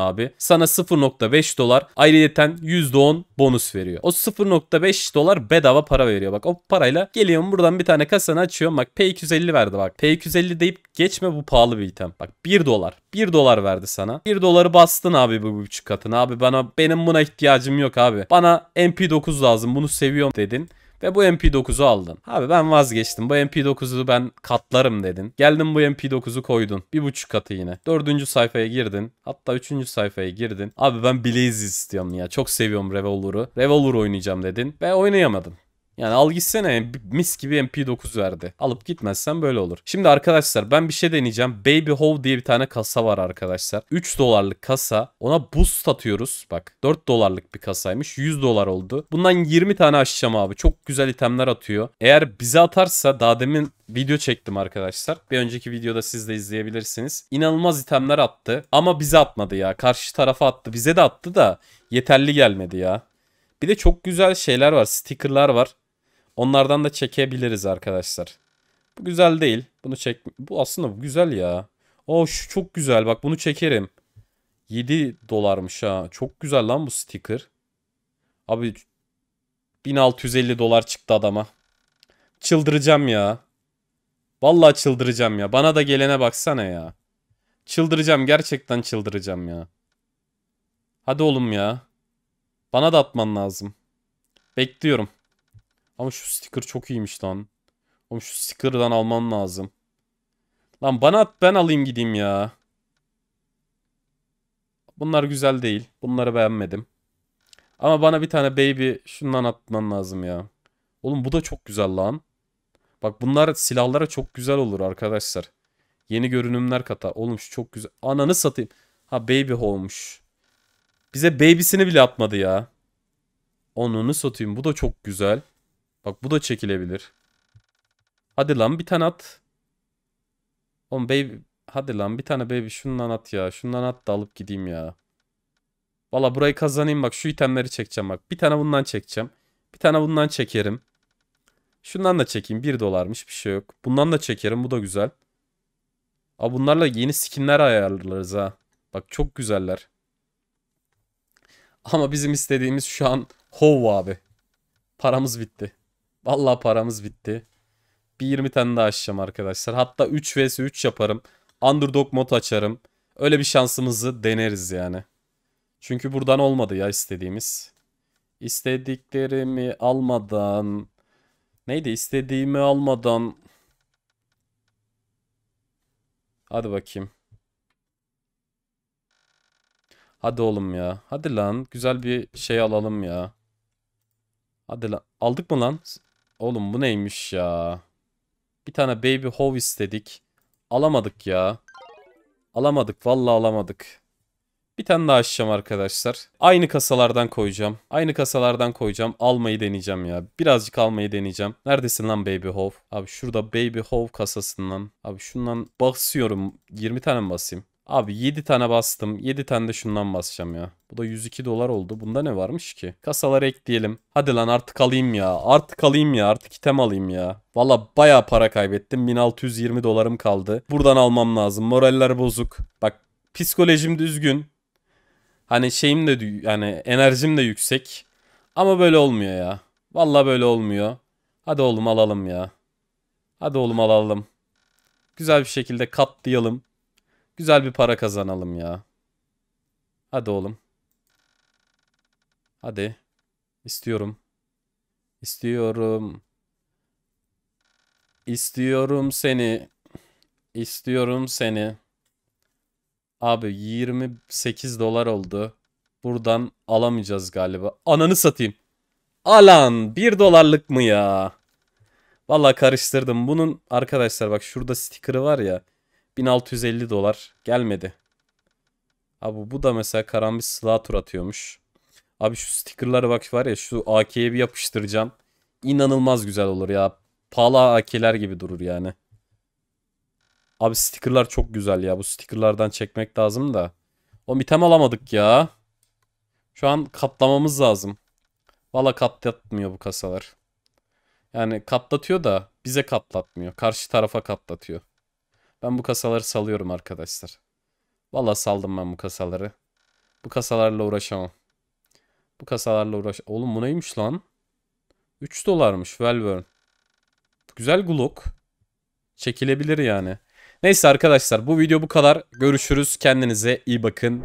abi sana 0.5 dolar ayrıyeten %10 bonus veriyor. O 0.5 dolar bedava para veriyor. Bak o parayla geliyorum buradan bir tane kasanı açıyorum. Bak P250 verdi bak. P250 deyip geçme bu pahalı bir item. Bak 1 dolar. 1 dolar verdi sana. 1 doları bastın abi bu buçuk katına. Abi bana benim buna ihtiyacım yok abi. Bana MP9 lazım bunu seviyorum dedin. Ve bu MP9'u aldın. Abi ben vazgeçtim. Bu MP9'u ben katlarım dedin. Geldin bu MP9'u koydun. Bir buçuk katı yine. Dördüncü sayfaya girdin. Hatta üçüncü sayfaya girdin. Abi ben Blaze istiyorum ya. Çok seviyorum Revolver'u. Revolver oynayacağım dedin. Ve oynayamadım. Yani al gitsene mis gibi MP9 verdi. Alıp gitmezsen böyle olur. Şimdi arkadaşlar ben bir şey deneyeceğim. Baby Hove diye bir tane kasa var arkadaşlar. 3 dolarlık kasa. Ona buz atıyoruz. Bak 4 dolarlık bir kasaymış. 100 dolar oldu. Bundan 20 tane açacağım abi. Çok güzel itemler atıyor. Eğer bize atarsa daha demin video çektim arkadaşlar. Bir önceki videoda siz de izleyebilirsiniz. İnanılmaz itemler attı. Ama bize atmadı ya. Karşı tarafa attı. Bize de attı da yeterli gelmedi ya. Bir de çok güzel şeyler var. Stickerlar var. Onlardan da çekebiliriz arkadaşlar. Bu güzel değil. Bunu çek... Bu aslında bu güzel ya. Oo şu çok güzel. Bak bunu çekerim. 7 dolarmış ha. Çok güzel lan bu sticker. Abi 1650 dolar çıktı adama. Çıldıracağım ya. Vallahi çıldıracağım ya. Bana da gelene baksana ya. Çıldıracağım gerçekten çıldıracağım ya. Hadi oğlum ya. Bana da atman lazım. Bekliyorum. Ama şu sticker çok iyiymiş lan. Oğlum şu sticker'dan almam lazım. Lan bana at ben alayım gideyim ya. Bunlar güzel değil. Bunları beğenmedim. Ama bana bir tane baby şundan atman lazım ya. Oğlum bu da çok güzel lan. Bak bunlar silahlara çok güzel olur arkadaşlar. Yeni görünümler kata. Oğlum şu çok güzel. Ananı satayım. Ha baby olmuş. Bize baby'sini bile atmadı ya. Onunu satayım. Bu da çok güzel. Bak bu da çekilebilir. Hadi lan bir tane at. Oğlum baby. Hadi lan bir tane baby şundan at ya. Şundan at da alıp gideyim ya. Valla burayı kazanayım bak. Şu itemleri çekeceğim bak. Bir tane bundan çekeceğim. Bir tane bundan çekerim. Şundan da çekeyim. 1 dolarmış bir şey yok. Bundan da çekerim. Bu da güzel. Aa, bunlarla yeni skinler ayarlarız ha. Bak çok güzeller. Ama bizim istediğimiz şu an Hov abi. Paramız bitti. Vallahi paramız bitti. Bir 20 tane daha açacağım arkadaşlar. Hatta 3 vs 3 yaparım. Underdog mod açarım. Öyle bir şansımızı deneriz yani. Çünkü buradan olmadı ya istediğimiz. İstediklerimi almadan... Neydi istediğimi almadan... Hadi bakayım. Hadi oğlum ya. Hadi lan. Güzel bir şey alalım ya. Hadi lan. Aldık mı lan? Oğlum bu neymiş ya? Bir tane baby hove istedik. Alamadık ya. Alamadık vallahi alamadık. Bir tane daha açacağım arkadaşlar. Aynı kasalardan koyacağım. Aynı kasalardan koyacağım. Almayı deneyeceğim ya. Birazcık almayı deneyeceğim. Neredesin lan Baby Hove? Abi şurada Baby Hove kasasından. Abi şundan basıyorum. 20 tane mi basayım? Abi 7 tane bastım. 7 tane de şundan basacağım ya. Bu da 102 dolar oldu. Bunda ne varmış ki? Kasalara ekleyelim. Hadi lan artık alayım ya. Artık alayım ya. Artık item alayım ya. Valla baya para kaybettim. 1620 dolarım kaldı. Buradan almam lazım. Moraller bozuk. Bak psikolojim düzgün. Hani şeyim de yani enerjim de yüksek. Ama böyle olmuyor ya. Valla böyle olmuyor. Hadi oğlum alalım ya. Hadi oğlum alalım. Güzel bir şekilde katlayalım. Güzel bir para kazanalım ya. Hadi oğlum. Hadi. İstiyorum. İstiyorum. İstiyorum seni. İstiyorum seni. Abi 28 dolar oldu. Buradan alamayacağız galiba. Ananı satayım. Alan 1 dolarlık mı ya? Vallahi karıştırdım. Bunun arkadaşlar bak şurada sticker'ı var ya. 1650 dolar gelmedi. Abi bu da mesela karambit silah tur atıyormuş. Abi şu stickerlara bak var ya şu AK'ye bir yapıştıracağım. İnanılmaz güzel olur ya. Pala AK'ler gibi durur yani. Abi stickerlar çok güzel ya. Bu stickerlardan çekmek lazım da. O item alamadık ya. Şu an katlamamız lazım. Valla katlatmıyor bu kasalar. Yani katlatıyor da bize katlatmıyor. Karşı tarafa katlatıyor. Ben bu kasaları salıyorum arkadaşlar. Valla saldım ben bu kasaları. Bu kasalarla uğraşamam. Bu kasalarla uğraş... Oğlum bu neymiş lan? 3 dolarmış Valvern. Güzel Glock. Çekilebilir yani. Neyse arkadaşlar bu video bu kadar. Görüşürüz. Kendinize iyi bakın.